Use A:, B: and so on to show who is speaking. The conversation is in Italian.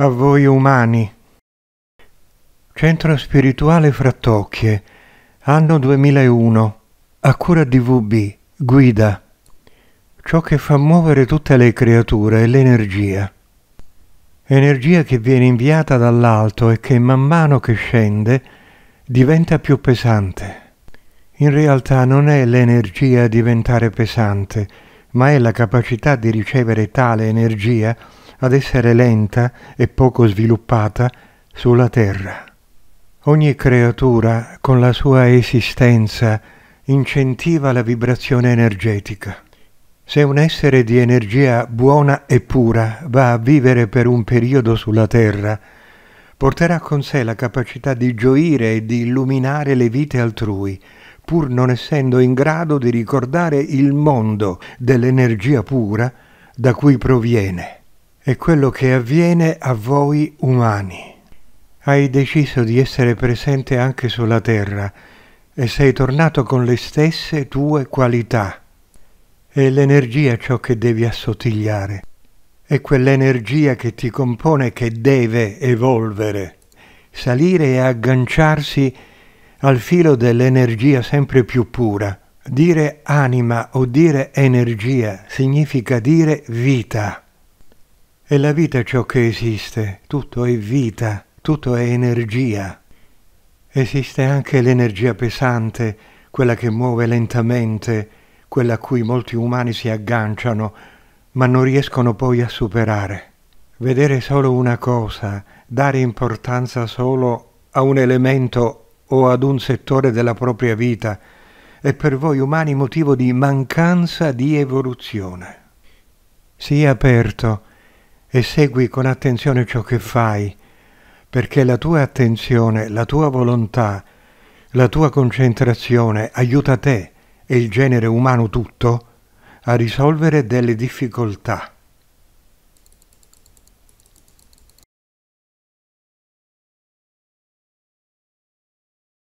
A: a voi umani. Centro Spirituale Frattocchie, anno 2001, a cura di VB, guida. Ciò che fa muovere tutte le creature è l'energia. Energia che viene inviata dall'alto e che man mano che scende diventa più pesante. In realtà non è l'energia a diventare pesante, ma è la capacità di ricevere tale energia ad essere lenta e poco sviluppata sulla terra. Ogni creatura con la sua esistenza incentiva la vibrazione energetica. Se un essere di energia buona e pura va a vivere per un periodo sulla Terra, porterà con sé la capacità di gioire e di illuminare le vite altrui, pur non essendo in grado di ricordare il mondo dell'energia pura da cui proviene è quello che avviene a voi umani. Hai deciso di essere presente anche sulla terra e sei tornato con le stesse tue qualità. È l'energia ciò che devi assottigliare. È quell'energia che ti compone che deve evolvere, salire e agganciarsi al filo dell'energia sempre più pura. Dire anima o dire energia significa dire vita. È la vita ciò che esiste, tutto è vita, tutto è energia. Esiste anche l'energia pesante, quella che muove lentamente, quella a cui molti umani si agganciano, ma non riescono poi a superare. Vedere solo una cosa, dare importanza solo a un elemento o ad un settore della propria vita, è per voi umani motivo di mancanza di evoluzione. Sii aperto e segui con attenzione ciò che fai, perché la tua attenzione, la tua volontà, la tua concentrazione aiuta te e il genere umano tutto a risolvere delle difficoltà.